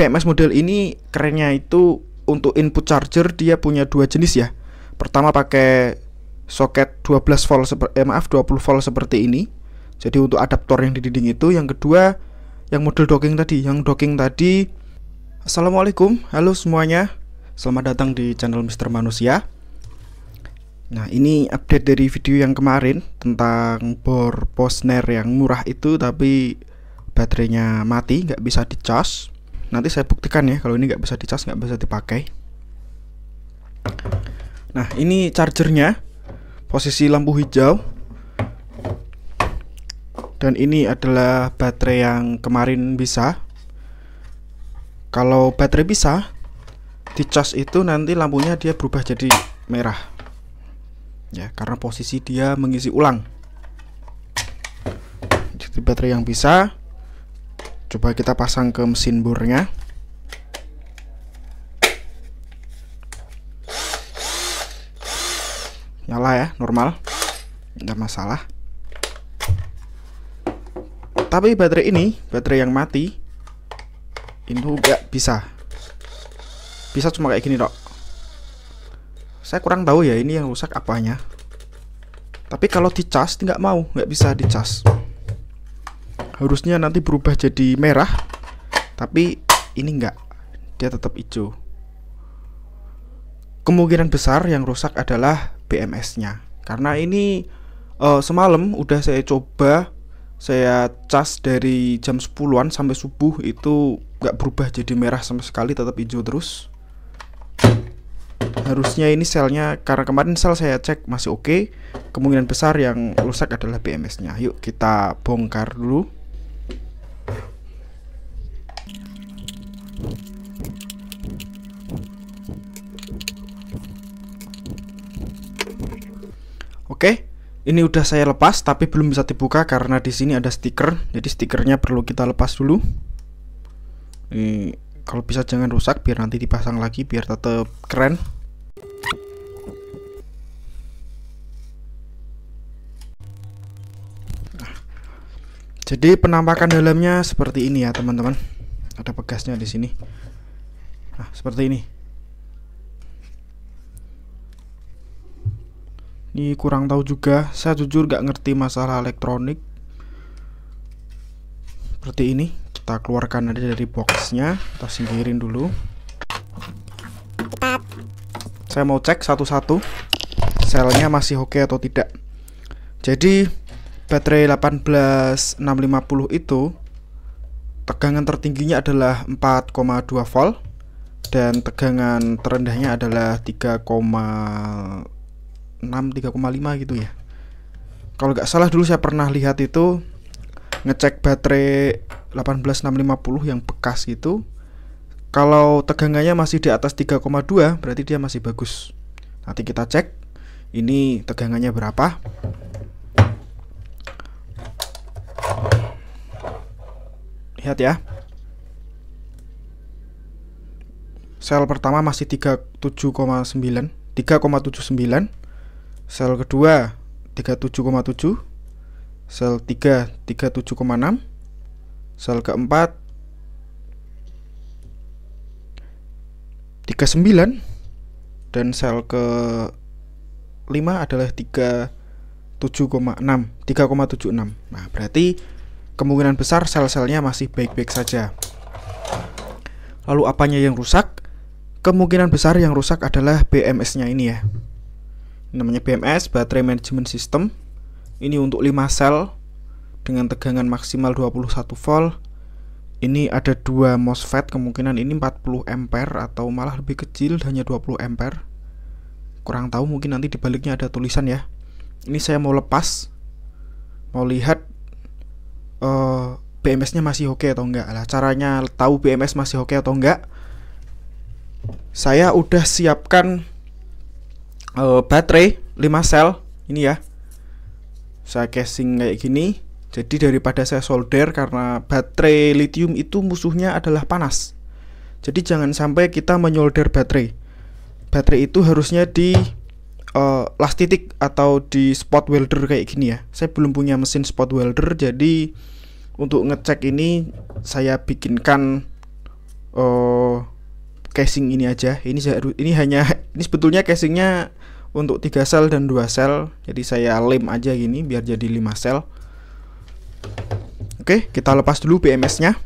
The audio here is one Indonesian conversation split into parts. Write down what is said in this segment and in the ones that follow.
PMS model ini kerennya itu untuk input charger dia punya dua jenis ya. Pertama pakai soket 12 volt eh, maaf 20 volt seperti ini. Jadi untuk adaptor yang di dinding itu, yang kedua yang model docking tadi, yang docking tadi. Assalamualaikum, halo semuanya. Selamat datang di channel Mister Manusia. Nah, ini update dari video yang kemarin tentang bor Posner yang murah itu tapi baterainya mati, nggak bisa di-charge nanti saya buktikan ya kalau ini nggak bisa dicas nggak bisa dipakai nah ini chargernya posisi lampu hijau dan ini adalah baterai yang kemarin bisa kalau baterai bisa dicas itu nanti lampunya dia berubah jadi merah ya karena posisi dia mengisi ulang jadi baterai yang bisa coba kita pasang ke mesin burnya nyala ya normal nggak masalah tapi baterai ini baterai yang mati ini nggak bisa bisa cuma kayak gini dok saya kurang tahu ya ini yang rusak apanya tapi kalau dicas nggak mau nggak bisa dicas harusnya nanti berubah jadi merah tapi ini enggak dia tetap hijau kemungkinan besar yang rusak adalah BMS nya karena ini uh, semalam udah saya coba saya cas dari jam 10-an sampai subuh itu nggak berubah jadi merah sama sekali tetap hijau terus harusnya ini selnya karena kemarin sel saya cek masih oke okay. kemungkinan besar yang rusak adalah BMS nya yuk kita bongkar dulu Oke, ini udah saya lepas tapi belum bisa dibuka karena di sini ada stiker. Jadi stikernya perlu kita lepas dulu. Ini kalau bisa jangan rusak biar nanti dipasang lagi biar tetap keren. Jadi penampakan dalamnya seperti ini ya teman-teman. Ada pegasnya di sini. Nah seperti ini. Ini kurang tahu juga. Saya jujur gak ngerti masalah elektronik. Seperti ini. Kita keluarkan aja dari boxnya. Kita singkirin dulu. Saya mau cek satu-satu. Selnya masih oke okay atau tidak. Jadi baterai 18650 itu tegangan tertingginya adalah 4,2 volt dan tegangan terendahnya adalah 3,6 3,5 gitu ya kalau nggak salah dulu saya pernah lihat itu ngecek baterai 18650 yang bekas itu kalau tegangannya masih di atas 3,2 berarti dia masih bagus nanti kita cek ini tegangannya berapa lihat ya sel pertama masih 37,9 3,79 sel kedua 37,7 sel 3 37,6 sel keempat 39 dan sel ke 5 adalah 37,6 3,76 nah berarti kemungkinan besar sel-selnya masih baik-baik saja. Lalu apanya yang rusak? Kemungkinan besar yang rusak adalah BMS-nya ini ya. Namanya BMS, Battery Management System. Ini untuk 5 sel dengan tegangan maksimal 21 volt. Ini ada dua MOSFET, kemungkinan ini 40 ampere atau malah lebih kecil hanya 20 ampere. Kurang tahu mungkin nanti di baliknya ada tulisan ya. Ini saya mau lepas. Mau lihat uh, eh, BMS-nya masih oke okay atau enggak lah caranya tahu BMS masih oke okay atau enggak saya udah siapkan uh, baterai 5 sel ini ya saya casing kayak gini jadi daripada saya solder karena baterai lithium itu musuhnya adalah panas jadi jangan sampai kita menyolder baterai baterai itu harusnya di uh, last titik atau di spot welder kayak gini ya. Saya belum punya mesin spot welder jadi untuk ngecek ini saya bikinkan uh, casing ini aja. Ini ini hanya ini sebetulnya casingnya untuk tiga sel dan dua sel. Jadi saya lem aja gini biar jadi lima sel. Oke, kita lepas dulu BMS-nya.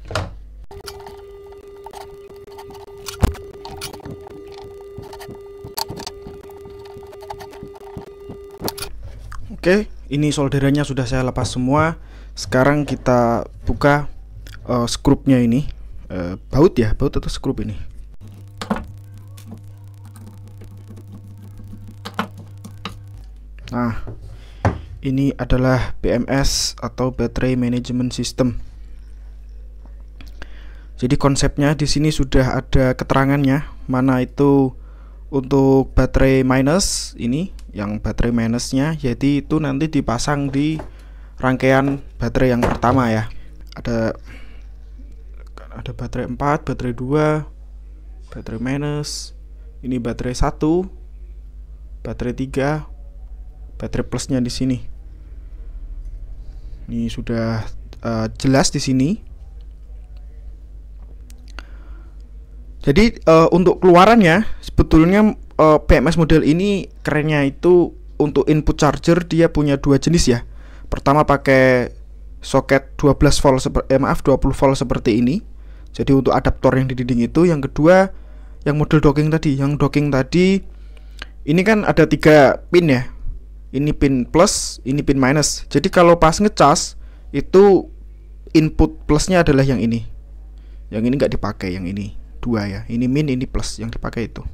Oke, ini solderannya sudah saya lepas semua. Sekarang kita buka uh, skrupnya ini. Uh, baut ya, baut atau skrup ini? Nah, ini adalah BMS atau Battery Management System. Jadi konsepnya di sini sudah ada keterangannya, mana itu untuk baterai minus ini yang baterai minusnya jadi itu nanti dipasang di rangkaian baterai yang pertama ya ada ada baterai 4, baterai 2 baterai minus ini baterai 1 baterai 3 baterai plusnya di sini ini sudah uh, jelas di sini jadi uh, untuk keluarannya sebetulnya uh, eh, PMS model ini kerennya itu untuk input charger dia punya dua jenis ya. Pertama pakai soket 12 volt seperti eh, maaf 20 volt seperti ini. Jadi untuk adaptor yang di dinding itu, yang kedua yang model docking tadi, yang docking tadi ini kan ada tiga pin ya. Ini pin plus, ini pin minus. Jadi kalau pas ngecas itu input plusnya adalah yang ini. Yang ini nggak dipakai, yang ini dua ya. Ini min, ini plus yang dipakai itu.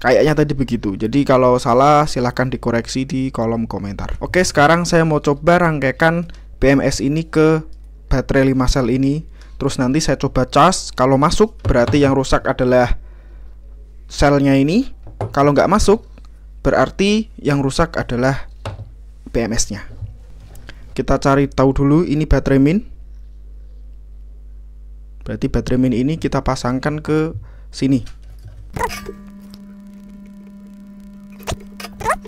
Kayaknya tadi begitu. Jadi kalau salah silahkan dikoreksi di kolom komentar. Oke, sekarang saya mau coba rangkaikan BMS ini ke baterai 5 sel ini. Terus nanti saya coba cas. Kalau masuk berarti yang rusak adalah selnya ini. Kalau nggak masuk berarti yang rusak adalah BMS-nya. Kita cari tahu dulu ini baterai min. Berarti baterai min ini kita pasangkan ke sini.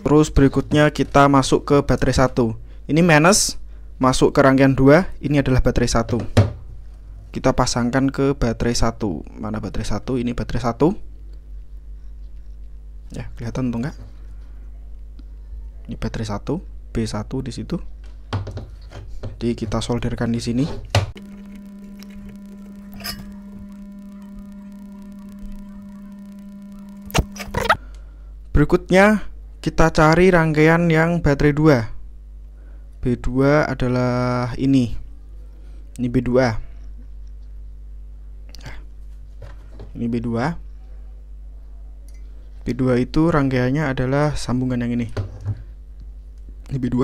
Terus berikutnya kita masuk ke baterai satu. Ini minus Masuk ke rangkaian 2 Ini adalah baterai satu. Kita pasangkan ke baterai satu. Mana baterai satu? Ini baterai satu. Ya kelihatan tuh enggak? Ini baterai satu. B1 di situ Jadi kita solderkan di sini Berikutnya kita cari rangkaian yang baterai 2 B2 adalah ini ini B2 ini B2 B2 itu rangkaiannya adalah sambungan yang ini ini B2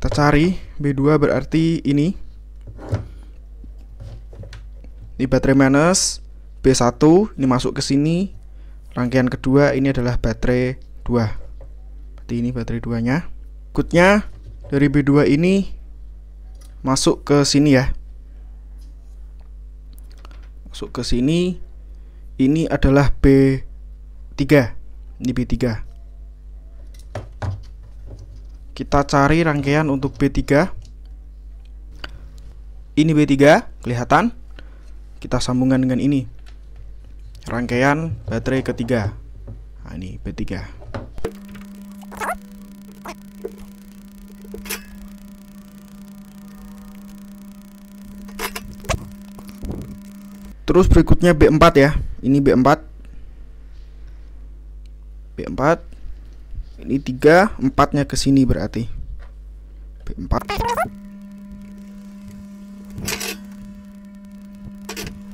kita cari B2 berarti ini ini baterai minus B1 ini masuk ke sini rangkaian kedua ini adalah baterai 2 berarti ini baterai 2 nya nya dari B2 ini masuk ke sini ya masuk ke sini ini adalah B3 ini B3 kita cari rangkaian untuk B3 ini B3 kelihatan kita sambungkan dengan ini rangkaian baterai ketiga nah, ini B3 terus berikutnya B4 ya ini B4 B4 ini 3 4 nya ke sini berarti B4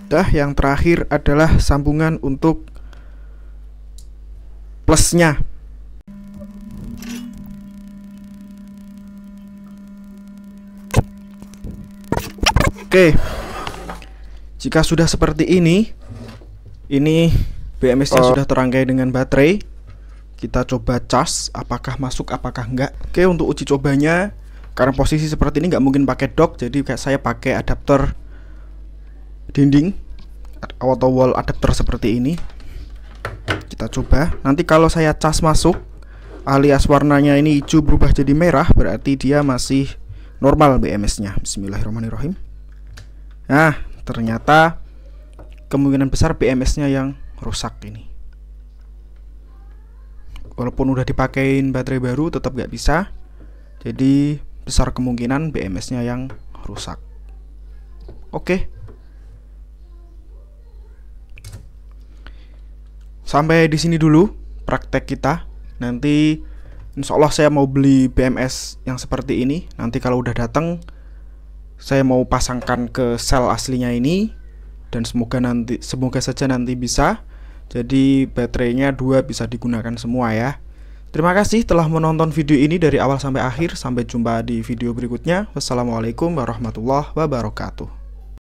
Dah yang terakhir adalah sambungan untuk plusnya. Oke. Jika sudah seperti ini, ini BMS-nya uh. Oh. sudah terangkai dengan baterai. Kita coba charge apakah masuk apakah enggak. Oke, untuk uji cobanya karena posisi seperti ini nggak mungkin pakai dock, jadi kayak saya pakai adapter dinding atau wall adapter seperti ini kita coba nanti kalau saya cas masuk alias warnanya ini hijau berubah jadi merah berarti dia masih normal BMS nya Bismillahirrahmanirrahim nah ternyata kemungkinan besar BMS nya yang rusak ini walaupun udah dipakein baterai baru tetap gak bisa jadi besar kemungkinan BMS nya yang rusak oke sampai di sini dulu praktek kita. Nanti insya Allah saya mau beli BMS yang seperti ini. Nanti kalau udah datang, saya mau pasangkan ke sel aslinya ini dan semoga nanti semoga saja nanti bisa. Jadi baterainya dua bisa digunakan semua ya. Terima kasih telah menonton video ini dari awal sampai akhir. Sampai jumpa di video berikutnya. Wassalamualaikum warahmatullahi wabarakatuh.